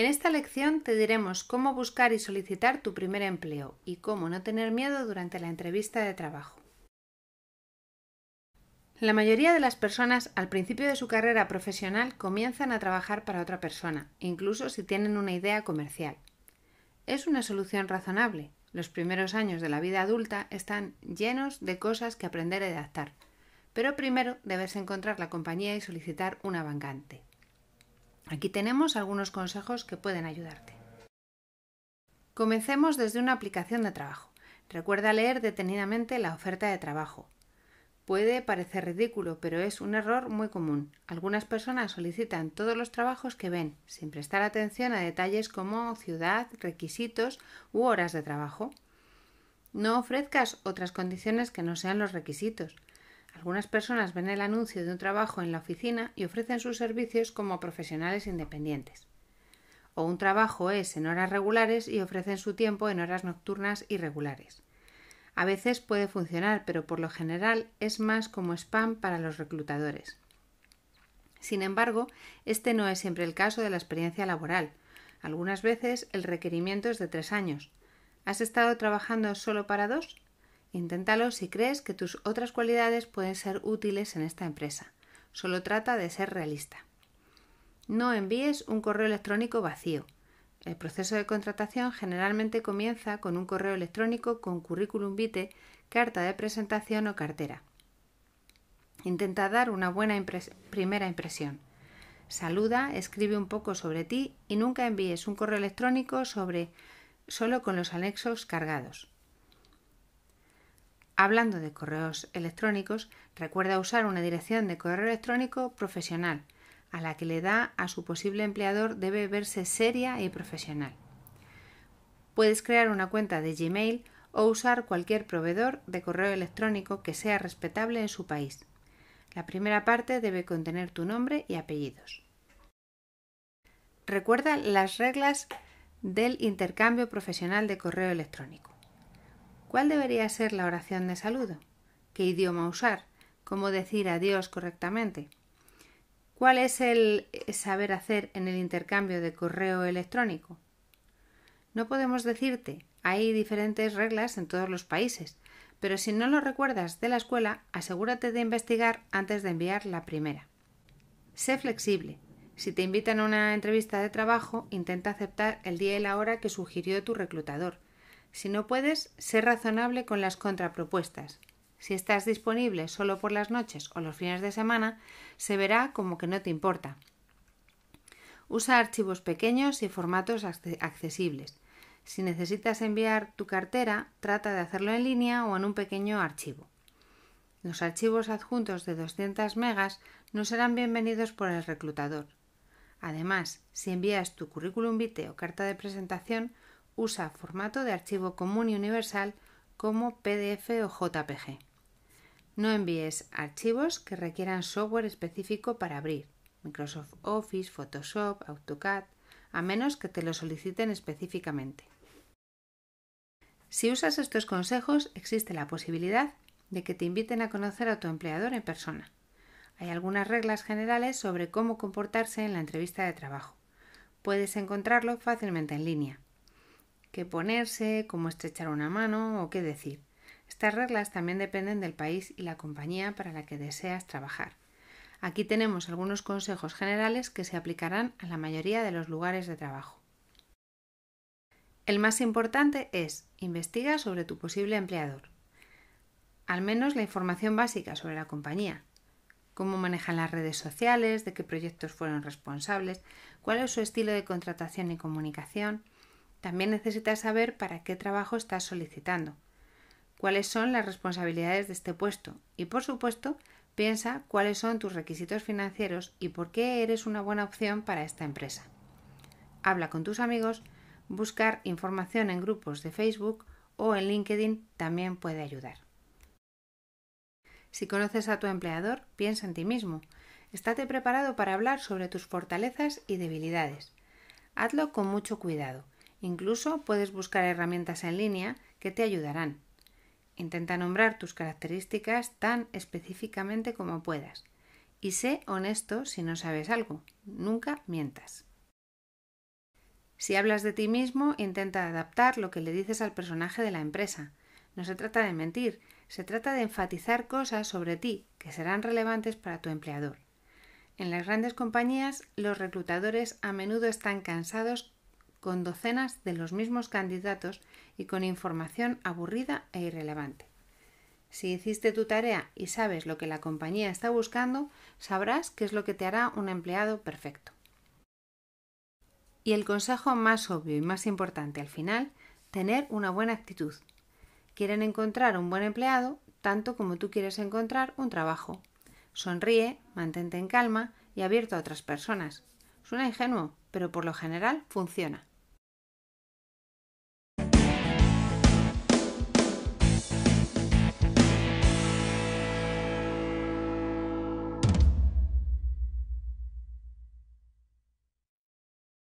En esta lección te diremos cómo buscar y solicitar tu primer empleo y cómo no tener miedo durante la entrevista de trabajo. La mayoría de las personas al principio de su carrera profesional comienzan a trabajar para otra persona, incluso si tienen una idea comercial. Es una solución razonable. Los primeros años de la vida adulta están llenos de cosas que aprender y adaptar, pero primero debes encontrar la compañía y solicitar una vacante. Aquí tenemos algunos consejos que pueden ayudarte. Comencemos desde una aplicación de trabajo. Recuerda leer detenidamente la oferta de trabajo. Puede parecer ridículo, pero es un error muy común. Algunas personas solicitan todos los trabajos que ven, sin prestar atención a detalles como ciudad, requisitos u horas de trabajo. No ofrezcas otras condiciones que no sean los requisitos. Algunas personas ven el anuncio de un trabajo en la oficina y ofrecen sus servicios como profesionales independientes. O un trabajo es en horas regulares y ofrecen su tiempo en horas nocturnas irregulares. A veces puede funcionar, pero por lo general es más como spam para los reclutadores. Sin embargo, este no es siempre el caso de la experiencia laboral. Algunas veces el requerimiento es de tres años. ¿Has estado trabajando solo para dos? Inténtalo si crees que tus otras cualidades pueden ser útiles en esta empresa. Solo trata de ser realista. No envíes un correo electrónico vacío. El proceso de contratación generalmente comienza con un correo electrónico con currículum vitae, carta de presentación o cartera. Intenta dar una buena primera impresión. Saluda, escribe un poco sobre ti y nunca envíes un correo electrónico sobre solo con los anexos cargados. Hablando de correos electrónicos, recuerda usar una dirección de correo electrónico profesional, a la que le da a su posible empleador debe verse seria y profesional. Puedes crear una cuenta de Gmail o usar cualquier proveedor de correo electrónico que sea respetable en su país. La primera parte debe contener tu nombre y apellidos. Recuerda las reglas del intercambio profesional de correo electrónico. ¿Cuál debería ser la oración de saludo? ¿Qué idioma usar? ¿Cómo decir adiós correctamente? ¿Cuál es el saber hacer en el intercambio de correo electrónico? No podemos decirte, hay diferentes reglas en todos los países, pero si no lo recuerdas de la escuela, asegúrate de investigar antes de enviar la primera. Sé flexible. Si te invitan a una entrevista de trabajo, intenta aceptar el día y la hora que sugirió tu reclutador si no puedes, sé razonable con las contrapropuestas. Si estás disponible solo por las noches o los fines de semana, se verá como que no te importa. Usa archivos pequeños y formatos accesibles. Si necesitas enviar tu cartera, trata de hacerlo en línea o en un pequeño archivo. Los archivos adjuntos de 200 megas no serán bienvenidos por el reclutador. Además, si envías tu currículum vitae o carta de presentación, usa formato de archivo común y universal como PDF o JPG. No envíes archivos que requieran software específico para abrir, Microsoft Office, Photoshop, AutoCAD, a menos que te lo soliciten específicamente. Si usas estos consejos, existe la posibilidad de que te inviten a conocer a tu empleador en persona. Hay algunas reglas generales sobre cómo comportarse en la entrevista de trabajo. Puedes encontrarlo fácilmente en línea qué ponerse, cómo estrechar una mano o qué decir. Estas reglas también dependen del país y la compañía para la que deseas trabajar. Aquí tenemos algunos consejos generales que se aplicarán a la mayoría de los lugares de trabajo. El más importante es investiga sobre tu posible empleador. Al menos la información básica sobre la compañía, cómo manejan las redes sociales, de qué proyectos fueron responsables, cuál es su estilo de contratación y comunicación, también necesitas saber para qué trabajo estás solicitando, cuáles son las responsabilidades de este puesto y, por supuesto, piensa cuáles son tus requisitos financieros y por qué eres una buena opción para esta empresa. Habla con tus amigos, buscar información en grupos de Facebook o en LinkedIn también puede ayudar. Si conoces a tu empleador, piensa en ti mismo. Estate preparado para hablar sobre tus fortalezas y debilidades. Hazlo con mucho cuidado. Incluso puedes buscar herramientas en línea que te ayudarán. Intenta nombrar tus características tan específicamente como puedas. Y sé honesto si no sabes algo. Nunca mientas. Si hablas de ti mismo, intenta adaptar lo que le dices al personaje de la empresa. No se trata de mentir, se trata de enfatizar cosas sobre ti que serán relevantes para tu empleador. En las grandes compañías, los reclutadores a menudo están cansados con docenas de los mismos candidatos y con información aburrida e irrelevante. Si hiciste tu tarea y sabes lo que la compañía está buscando, sabrás qué es lo que te hará un empleado perfecto. Y el consejo más obvio y más importante al final, tener una buena actitud. Quieren encontrar un buen empleado tanto como tú quieres encontrar un trabajo. Sonríe, mantente en calma y abierto a otras personas. Suena ingenuo, pero por lo general funciona.